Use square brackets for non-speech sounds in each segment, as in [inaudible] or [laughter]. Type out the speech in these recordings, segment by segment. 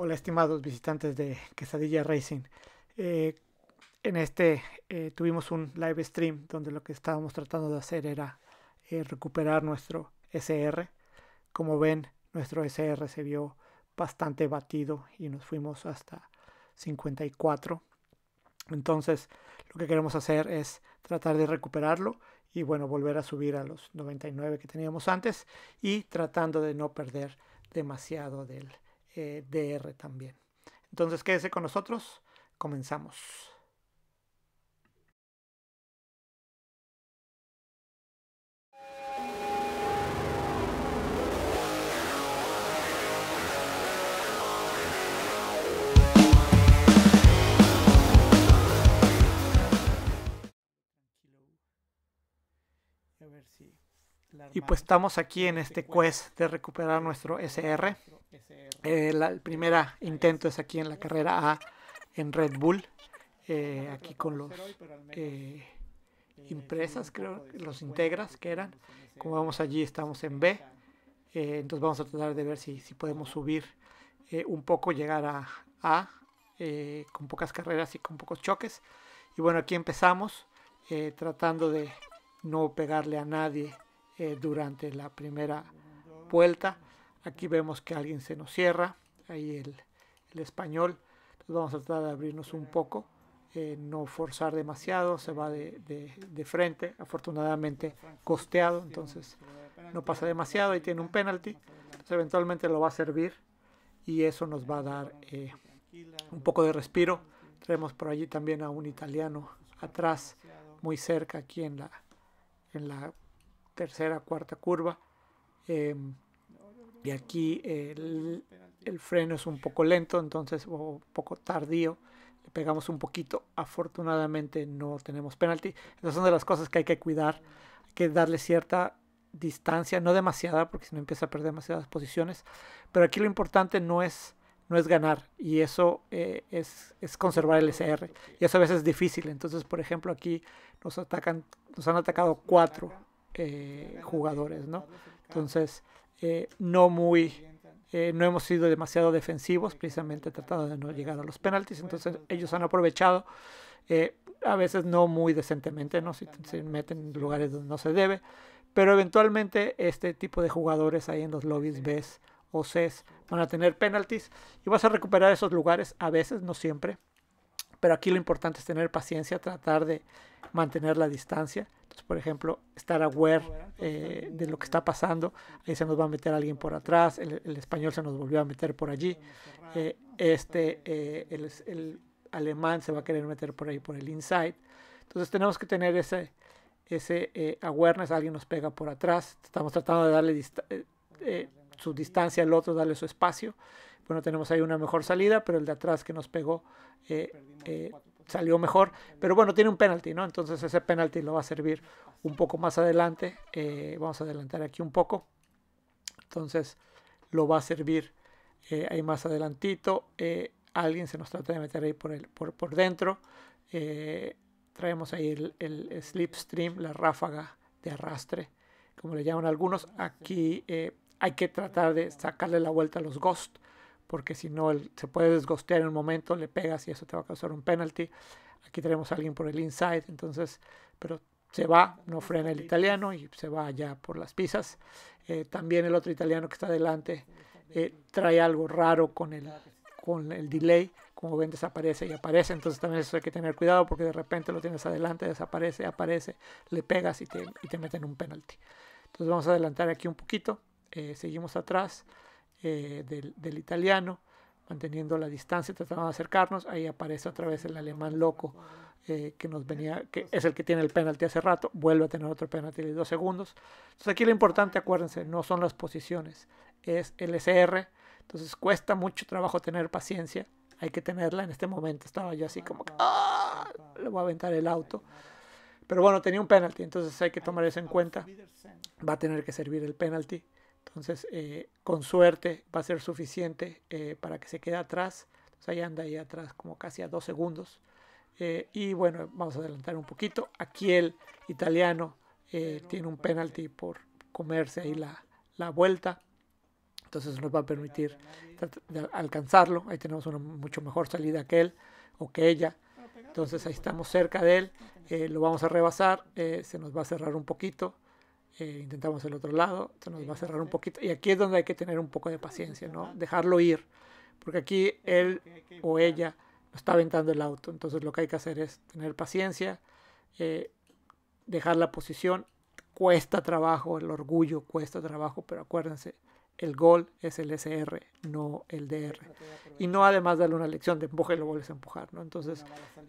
Hola estimados visitantes de Quesadilla Racing. Eh, en este eh, tuvimos un live stream donde lo que estábamos tratando de hacer era eh, recuperar nuestro SR. Como ven, nuestro SR se vio bastante batido y nos fuimos hasta 54. Entonces, lo que queremos hacer es tratar de recuperarlo y bueno, volver a subir a los 99 que teníamos antes y tratando de no perder demasiado del eh, DR también. Entonces quédese con nosotros, comenzamos. Y pues estamos aquí en este quest de recuperar nuestro SR. Eh, el primer intento es aquí en la carrera A en Red Bull, eh, aquí con los eh, eh, impresas, creo, los integras que eran. Como vemos allí, estamos en B, entonces vamos a tratar de ver si, si podemos subir un poco, llegar a A con pocas carreras y con pocos choques. Y bueno, aquí empezamos tratando de no pegarle a nadie durante la primera vuelta. Aquí vemos que alguien se nos cierra, ahí el, español. Entonces vamos a tratar de abrirnos un poco, eh, no forzar demasiado, se va de, frente, afortunadamente costeado, entonces no pasa demasiado y tiene un penalti. Entonces eventualmente lo va a servir y eso nos va a dar eh, un poco de respiro. Tenemos por allí también a un italiano atrás, muy cerca aquí en la, en la tercera, cuarta curva. Eh, y aquí el, freno es un poco lento, entonces, o un poco tardío le pegamos un poquito. Afortunadamente no tenemos penalti. Esas son de las cosas que hay que cuidar. Hay que darle cierta distancia, no demasiada, porque si no empieza a perder demasiadas posiciones. Pero aquí lo importante no es, no es ganar y eso eh, es, es, conservar el SR. Y eso a veces es difícil. Entonces, por ejemplo, aquí nos atacan, nos han atacado cuatro eh, jugadores, ¿no? Entonces, eh, no muy... Eh, no hemos sido demasiado defensivos, precisamente tratado de no llegar a los penaltis, entonces ellos han aprovechado, a veces no muy decentemente, ¿no? Si se meten en lugares donde no se debe, pero eventualmente este tipo de jugadores ahí en los lobbies B o C van a tener penaltis y vas a recuperar esos lugares a veces, no siempre, pero aquí lo importante es tener paciencia, tratar de mantener la distancia. Entonces, por ejemplo, estar aware eh, de lo que está pasando. Ahí se nos va a meter alguien por atrás. El, español se nos volvió a meter por allí. Eh, este, eh, el, el, alemán se va a querer meter por ahí, por el inside. Entonces, tenemos que tener ese, ese awareness. Alguien nos pega por atrás. Estamos tratando de darle su distancia al otro, darle su espacio. Bueno, tenemos ahí una mejor salida, pero el de atrás que nos pegó eh, eh, salió mejor. Pero bueno, tiene un penalti, ¿no? Entonces ese penalti lo va a servir un poco más adelante. Eh, vamos a adelantar aquí un poco. Entonces lo va a servir ahí más adelantito. alguien se nos trata de meter ahí por, el, por, por dentro. traemos ahí el, el slipstream, la ráfaga de arrastre, como le llaman algunos. Aquí hay que tratar de sacarle la vuelta a los ghosts porque si no se puede desgostear en un momento, le pegas y eso te va a causar un penalty. Aquí tenemos a alguien por el inside, entonces, pero se va, no frena el italiano y se va ya por las pisas. Eh, también el otro italiano que está adelante eh, trae algo raro con el, con el delay, como ven desaparece y aparece, entonces también eso hay que tener cuidado porque de repente lo tienes adelante, desaparece, aparece, le pegas y te, y te meten un penalty. Entonces vamos a adelantar aquí un poquito, eh, seguimos atrás. Eh, del, italiano, manteniendo la distancia, tratando de acercarnos. Ahí aparece otra vez el alemán loco eh, que nos venía, que es el que tiene el penalti hace rato, vuelve a tener otro penalti de dos segundos. Entonces aquí lo importante, acuérdense, no son las posiciones, es el SR. Entonces cuesta mucho trabajo tener paciencia, hay que tenerla. En este momento estaba yo así como, ¡ah! Le voy a aventar el auto. Pero bueno, tenía un penalti, entonces hay que tomar eso en cuenta. Va a tener que servir el penalti. Entonces, eh, con suerte va a ser suficiente eh, para que se quede atrás. ahí anda ahí atrás como casi a dos segundos. Eh, y bueno, vamos a adelantar un poquito. Aquí el italiano tiene un penalti por comerse ahí la, la vuelta. Entonces nos va a permitir alcanzarlo. Ahí tenemos una mucho mejor salida que él o que ella. Entonces ahí estamos cerca de él. lo vamos a rebasar. se nos va a cerrar un poquito. Eh, intentamos el otro lado, esto nos va a cerrar un poquito. Y aquí es donde hay que tener un poco de paciencia, ¿no? Dejarlo ir, porque aquí él o ella nos está aventando el auto. Entonces lo que hay que hacer es tener paciencia, eh, dejar la posición. Cuesta trabajo, el orgullo cuesta trabajo, pero acuérdense, el gol es el SR, no el DR. Y no además darle una lección de empuje y lo vuelves a empujar, ¿no? Entonces,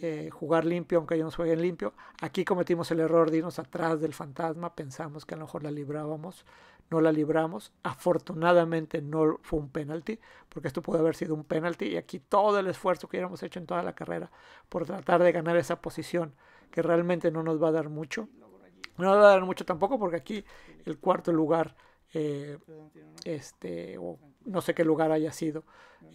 eh, jugar limpio, aunque ellos jueguen limpio. Aquí cometimos el error de irnos atrás del fantasma, pensamos que a lo mejor la librábamos, no la libramos. Afortunadamente no fue un penalti, porque esto pudo haber sido un penalti y aquí todo el esfuerzo que hubiéramos hecho en toda la carrera por tratar de ganar esa posición que realmente no nos va a dar mucho. No nos va a dar mucho tampoco porque aquí el cuarto lugar eh, este, no sé qué lugar haya sido,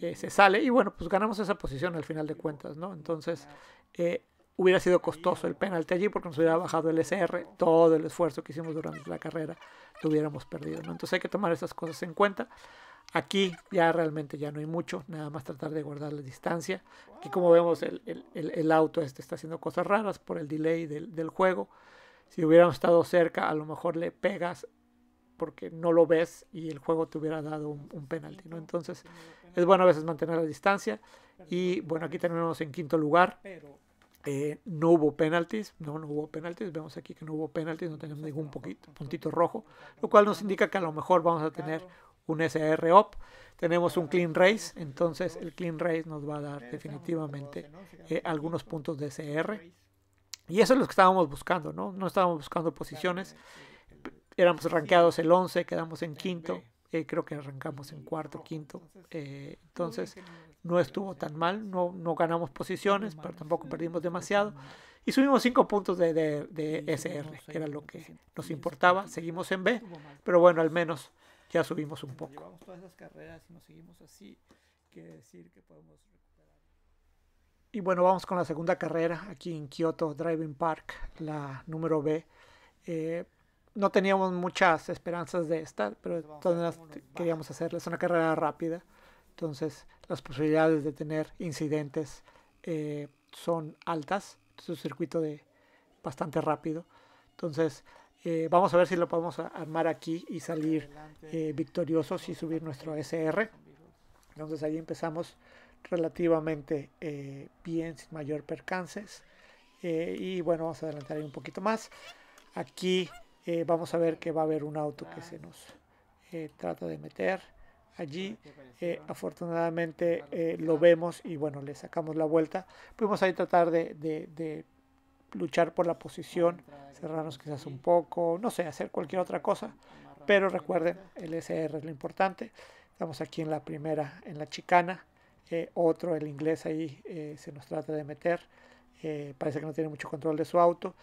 eh, se sale y bueno, pues ganamos esa posición al final de cuentas, ¿no? Entonces, eh, hubiera sido costoso el penalti allí porque nos hubiera bajado el SR, todo el esfuerzo que hicimos durante la carrera lo hubiéramos perdido, ¿no? Entonces hay que tomar esas cosas en cuenta. Aquí ya realmente ya no hay mucho, nada más tratar de guardar la distancia. Aquí como vemos el, auto este está haciendo cosas raras por el delay del, del juego. Si hubiéramos estado cerca, a lo mejor le pegas porque no lo ves y el juego te hubiera dado un, penalti, ¿no? Entonces, es bueno a veces mantener la distancia. Y bueno, aquí tenemos en quinto lugar. Eh, no hubo penaltis, no, no hubo penaltis, vemos aquí que no hubo penaltis, no tenemos ningún poquito, puntito rojo, lo cual nos indica que a lo mejor vamos a tener un SR op, tenemos un clean race, entonces el clean race nos va a dar definitivamente eh, algunos puntos de SR. Y eso es lo que estábamos buscando, ¿no? No estábamos buscando posiciones, éramos rankeados el 11, quedamos en quinto, eh, creo que arrancamos en cuarto, quinto, entonces eh, no estuvo tan mal, no, no ganamos posiciones, pero tampoco perdimos demasiado y subimos cinco puntos de, SR, que era lo que nos importaba, seguimos en B, pero bueno, al menos ya subimos un poco. y bueno, vamos con la segunda carrera aquí en Kyoto Driving Park, la número B. Eh, no teníamos muchas esperanzas de estar, pero queríamos hacerla. Es una carrera rápida, entonces las posibilidades de tener incidentes eh, son altas. Es un circuito de bastante rápido. Entonces, eh, vamos a ver si lo podemos armar aquí y salir eh, victoriosos y subir nuestro SR. Entonces ahí empezamos relativamente bien, sin mayor percances. y bueno, vamos a adelantar un poquito más. Aquí eh, vamos a ver que va a haber un auto que se nos eh, trata de meter allí. Eh, afortunadamente lo vemos y bueno, le sacamos la vuelta. Pudimos ahí tratar de, luchar por la posición, cerrarnos quizás un poco, no sé, hacer cualquier otra cosa. Pero recuerden, el SR es lo importante. Estamos aquí en la primera, en la chicana. otro, el inglés ahí se nos trata de meter. Eh, parece que no tiene mucho control de su auto.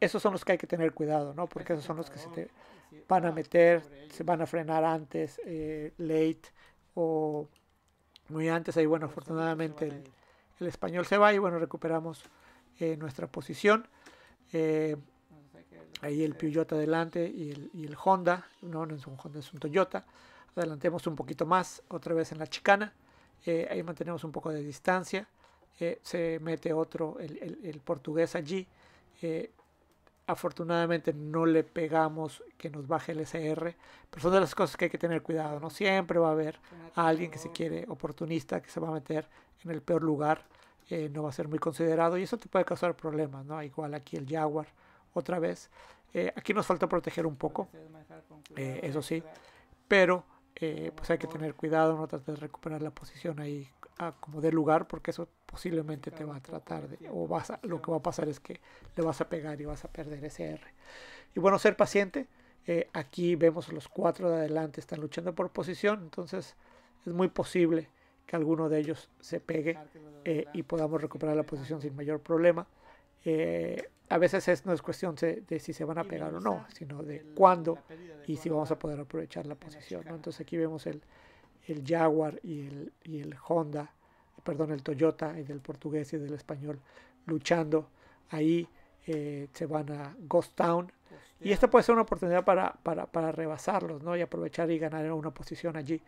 esos son los que hay que tener cuidado, ¿no? Porque esos son los que se van a meter, se van a frenar antes, eh, late o muy antes. Ahí, bueno, afortunadamente el, español se va y, bueno, recuperamos eh, nuestra posición. ahí el Peugeot adelante y el, y el Honda, no, no es un Honda, es un Toyota. Adelantemos un poquito más, otra vez en la chicana. ahí mantenemos un poco de distancia. Eh, se mete otro, el, portugués allí. Eh, afortunadamente no le pegamos que nos baje el SR, pero son de las cosas que hay que tener cuidado, ¿no? Siempre va a haber alguien que se quiere oportunista, que se va a meter en el peor lugar, eh, no va a ser muy considerado y eso te puede causar problemas, ¿no? Igual aquí el Jaguar, otra vez. aquí nos falta proteger un poco, eso sí, pero pues hay que tener cuidado, no tratar de recuperar la posición ahí ah, como de lugar, porque eso posiblemente te va a tratar de, o vas lo que va a pasar es que le vas a pegar y vas a perder ese R. Y bueno, ser paciente. Eh, aquí vemos los cuatro de adelante están luchando por posición, entonces es muy posible que alguno de ellos se pegue eh, y podamos recuperar la posición sin mayor problema. Eh, a veces no es cuestión de, si se van a pegar o no, sino de cuándo y si vamos a poder aprovechar la posición. Entonces aquí vemos el, Jaguar y el, y el Honda perdón, el Toyota y del portugués y del español luchando. Ahí eh, se van a Ghost Town. Y esta puede ser una oportunidad para, rebasarlos, ¿no? Y aprovechar y ganar una posición allí.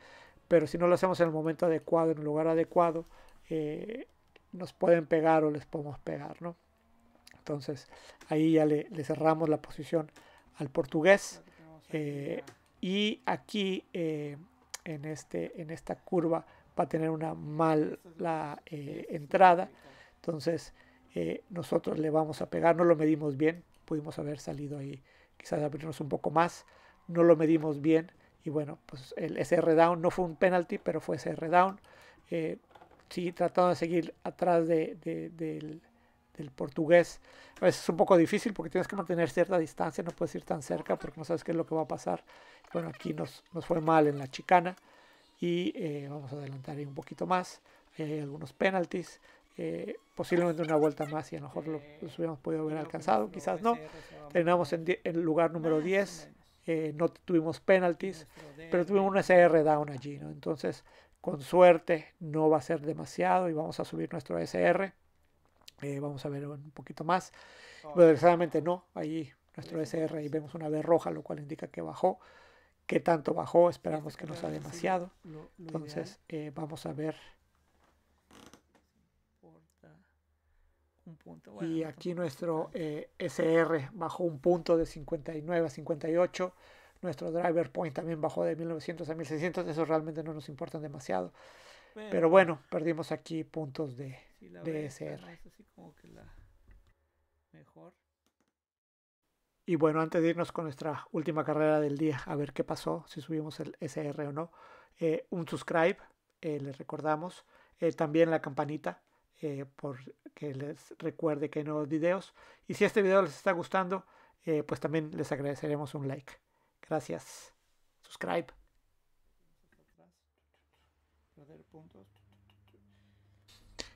Pero si no lo hacemos en el momento adecuado, en el lugar adecuado, eh, nos pueden pegar o les podemos pegar, ¿no? Entonces, ahí ya le, cerramos la posición al portugués. Eh, y aquí, en, este, en esta curva, para tener una mala eh, entrada. Entonces eh, nosotros le vamos a pegar, no lo medimos bien, pudimos haber salido ahí, quizás abrirnos un poco más, no lo medimos bien y bueno, pues el SR down no fue un penalty, pero fue SR down. Eh, sí, tratando de seguir atrás del, del, portugués. A veces es un poco difícil porque tienes que mantener cierta distancia, no puedes ir tan cerca porque no sabes qué es lo que va a pasar. Bueno, aquí nos, nos fue mal en la chicana y eh, vamos a adelantar ahí un poquito más. hay algunos penalties. Eh, posiblemente una vuelta más y a lo mejor los, hubiéramos podido haber alcanzado, quizás no. Terminamos en el lugar número 10, eh, no tuvimos penalties, pero tuvimos un SR down allí, ¿no? Entonces, con suerte, no va a ser demasiado y vamos a subir nuestro SR. vamos a ver un poquito más. Pero desgraciadamente no, Ahí nuestro SR y vemos una B roja, lo cual indica que bajó qué tanto bajó, esperamos que no sea demasiado. Entonces eh, vamos a ver. Y aquí nuestro eh, SR bajó un punto de 59 a 58. Nuestro driver point también bajó de 1900 a 1600. Eso realmente no nos importa demasiado. Pero bueno, perdimos aquí puntos de, de SR. Mejor. Y bueno, antes de irnos con nuestra última carrera del día, a ver qué pasó, si subimos el SR o no, eh, un subscribe, eh, les recordamos, eh, también la campanita, por que les recuerde que hay nuevos videos. Y si este video les está gustando, pues también les agradeceremos un like. Gracias. Subscribe.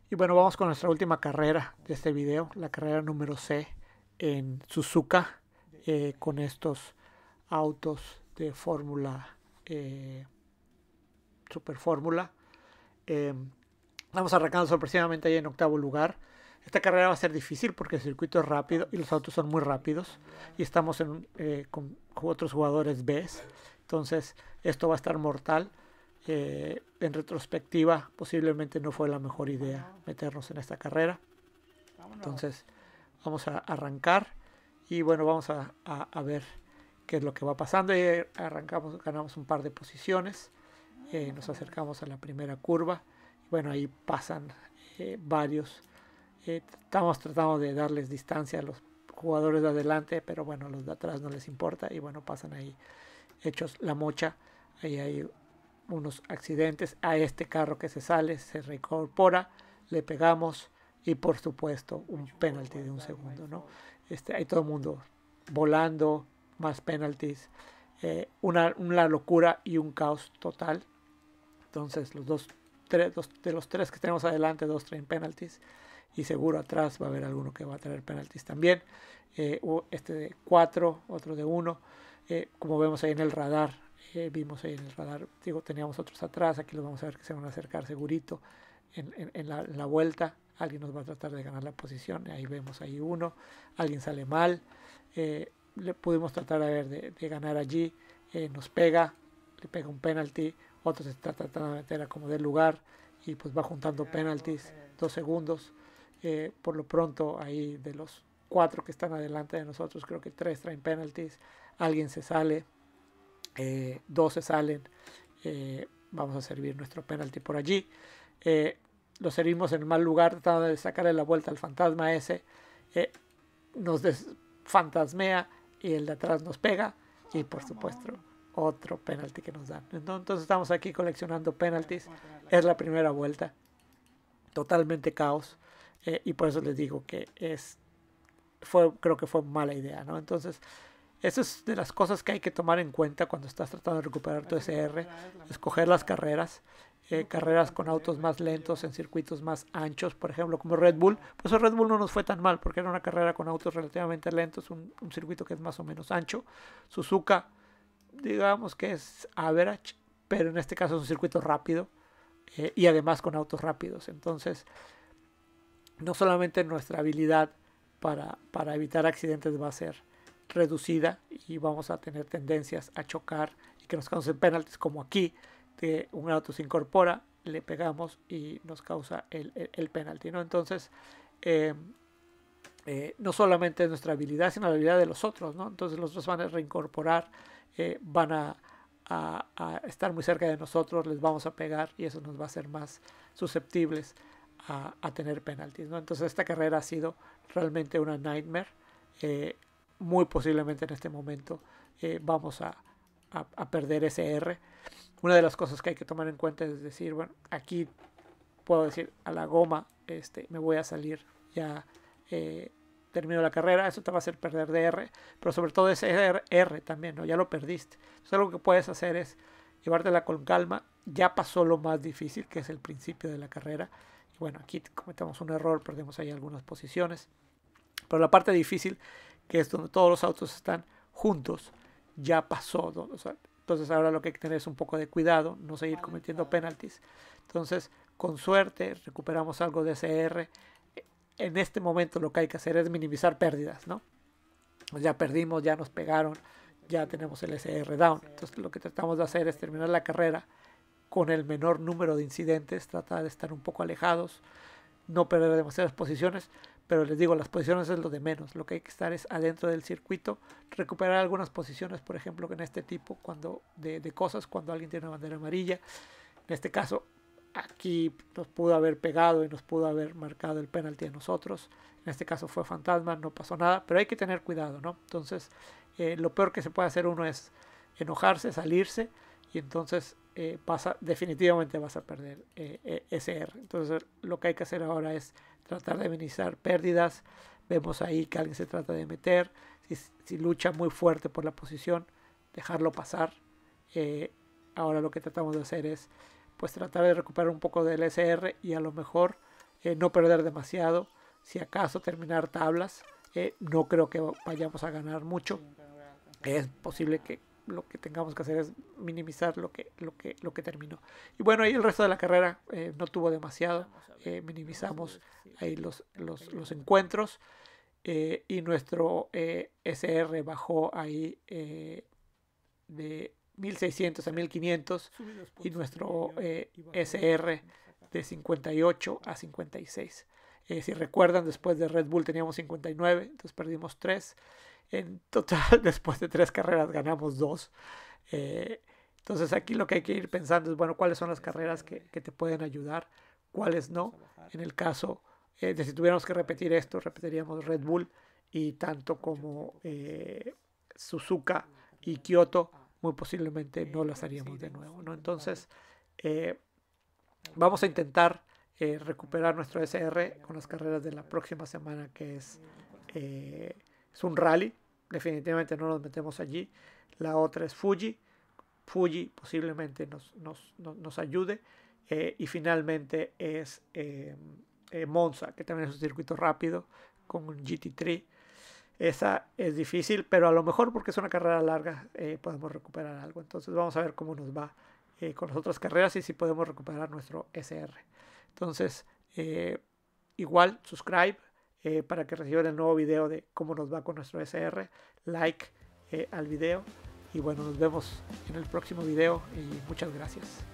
Y bueno, vamos con nuestra última carrera de este video, la carrera número C en Suzuka. Eh, con estos autos de fórmula eh, super fórmula em, vamos arrancando sorpresivamente ahí en octavo lugar esta carrera va a ser difícil porque el circuito es rápido y los autos son muy rápidos y estamos eh, con, otros jugadores B entonces esto va a estar mortal en retrospectiva posiblemente no fue la mejor idea meternos en esta carrera. Entonces vamos a arrancar. Y bueno, vamos a, a, ver qué es lo que va pasando. Y arrancamos, ganamos un par de posiciones. Eh, nos acercamos a la primera curva. Bueno, ahí pasan eh, varios. Eh, estamos tratando de darles distancia a los jugadores de adelante, pero bueno, los de atrás no les importa y bueno, pasan ahí hechos la mocha. Ahí hay unos accidentes. A este carro que se sale, se reincorpora, le pegamos y por supuesto un penalti de un segundo, ¿no? este, hay todo el mundo volando, más penalties, eh, una, locura y un caos total. Entonces, los dos, tres, de los tres que tenemos adelante, dos traen penalties y seguro atrás va a haber alguno que va a traer penalties también. Eh, este de cuatro, otro de uno eh, como vemos ahí en el radar, vimos ahí en el radar, digo, teníamos otros atrás, aquí los vamos a ver que se van a acercar segurito en, en la, vuelta alguien nos va a tratar de ganar la posición, ahí vemos ahí uno, alguien sale mal, eh, le pudimos tratar ver de, ganar allí, eh, nos pega, le pega un penalti, otro se está tratando de meter a como del lugar y pues va juntando penaltis, dos segundos, eh, por lo pronto ahí de los cuatro que están adelante de nosotros, creo que tres traen penaltis, alguien se sale, dos se salen, vamos a servir nuestro penalti por allí lo servimos en el mal lugar, tratando de sacarle la vuelta al fantasma ese, eh, nos desfantasmea y el de atrás nos pega y por supuesto otro penalti que nos dan. Entonces estamos aquí coleccionando penaltis, es la primera vuelta, totalmente caos eh, y por eso les digo que es, fue, creo que fue mala idea, ¿no? Entonces esa es de las cosas que hay que tomar en cuenta cuando estás tratando de recuperar tu SR, escoger las carreras, eh, pues, carreras con autos más lentos en circuitos más anchos, por ejemplo, como Red Bull. pues eso Red Bull no nos fue tan mal, porque era una carrera con autos relativamente lentos, un, circuito que es más o menos ancho. Suzuka, digamos que es average, pero en este caso es un circuito rápido eh, y además con autos rápidos. Entonces, no solamente nuestra habilidad para evitar accidentes va a ser reducida y vamos a tener tendencias a chocar y que nos causen penaltis como aquí, que un auto se incorpora, le pegamos y nos causa el, penalti. ¿no? Entonces, eh, eh, no solamente es nuestra habilidad, sino la habilidad de los otros. ¿no? Entonces los otros van a reincorporar, eh, van a, estar muy cerca de nosotros, les vamos a pegar y eso nos va a hacer más susceptibles a, tener penaltis. ¿no? Entonces esta carrera ha sido realmente una nightmare muy posiblemente en este momento eh, vamos a, perder ese R. Una de las cosas que hay que tomar en cuenta es decir, bueno, aquí puedo decir a la goma, este, me voy a salir ya. Eh, termino la carrera, eso te va a hacer perder de R, pero sobre todo ese R, también, ¿no? ya lo perdiste. Entonces lo que puedes hacer es llevártela con calma, ya pasó lo más difícil, que es el principio de la carrera. Y bueno, aquí cometemos un error, perdemos ahí algunas posiciones, pero la parte difícil que es donde todos los autos están juntos, ya pasó. entonces ahora lo que hay que tener es un poco de cuidado, no seguir cometiendo penaltis. Entonces, con suerte, recuperamos algo de SR e, En este momento lo que hay que hacer es minimizar pérdidas, ¿no? Pues ya perdimos, ya nos pegaron, ya tenemos el SR down. Entonces lo que tratamos de hacer es terminar la carrera con el menor número de incidentes, tratar de estar un poco alejados, no perder demasiadas posiciones, pero les digo, las posiciones es lo de menos. Lo que hay que estar es adentro del circuito, recuperar algunas posiciones, por ejemplo, en este tipo cuando de, de cosas, cuando alguien tiene una bandera amarilla. En este caso, aquí nos pudo haber pegado y nos pudo haber marcado el penalti a nosotros. En este caso fue fantasma, no pasó nada, pero hay que tener cuidado, ¿no? Entonces, eh, lo peor que se puede hacer uno es enojarse, salirse y entonces eh, pasa, definitivamente vas a perder eh, eh Entonces lo que hay que hacer ahora es tratar de minimizar pérdidas. Vemos ahí que alguien se trata de meter. Si, lucha muy fuerte por la posición, dejarlo pasar. Eh, ahora lo que tratamos de hacer es pues tratar de recuperar un poco del SR y a lo mejor no perder demasiado. Si acaso terminar tablas, no creo que vayamos a ganar mucho. Es posible que lo que tengamos que hacer es minimizar lo que, lo que, lo que terminó. Y bueno, ahí el resto de la carrera eh, no tuvo demasiado, eh, minimizamos ahí los, los, encuentros eh, y nuestro SR bajó ahí de 1600 a 1500 y nuestro SR de 58 a 56. si recuerdan, después de Red Bull teníamos 59, entonces perdimos 3. En total, [laughs] después de tres carreras ganamos dos. Eh, entonces aquí lo que hay que ir pensando es, bueno, cuáles son las este, carreras que, te pueden ayudar, cuáles no. En el caso eh, de si tuviéramos que repetir esto, repetiríamos Red Bull y tanto como eh, Suzuka y Kyoto, ah. muy posiblemente no las haríamos de nuevo. ¿no? Entonces, vamos a intentar recuperar nuestro SR con las carreras de la próxima semana, que es, es un rally definitivamente no nos metemos allí. La otra es Fuji. Fuji posiblemente nos, ayude. Eh, y finalmente es eh, eh, Monza, que también es un circuito rápido con un GT3. Esa es difícil, pero a lo mejor porque es una carrera larga podemos recuperar algo. Entonces vamos a ver cómo nos va con las otras carreras y si podemos recuperar nuestro SR. Entonces, igual, subscribe, eh, para que reciban el nuevo video de cómo nos va con nuestro SR. Like eh, al video y bueno, nos vemos en el próximo video y muchas gracias.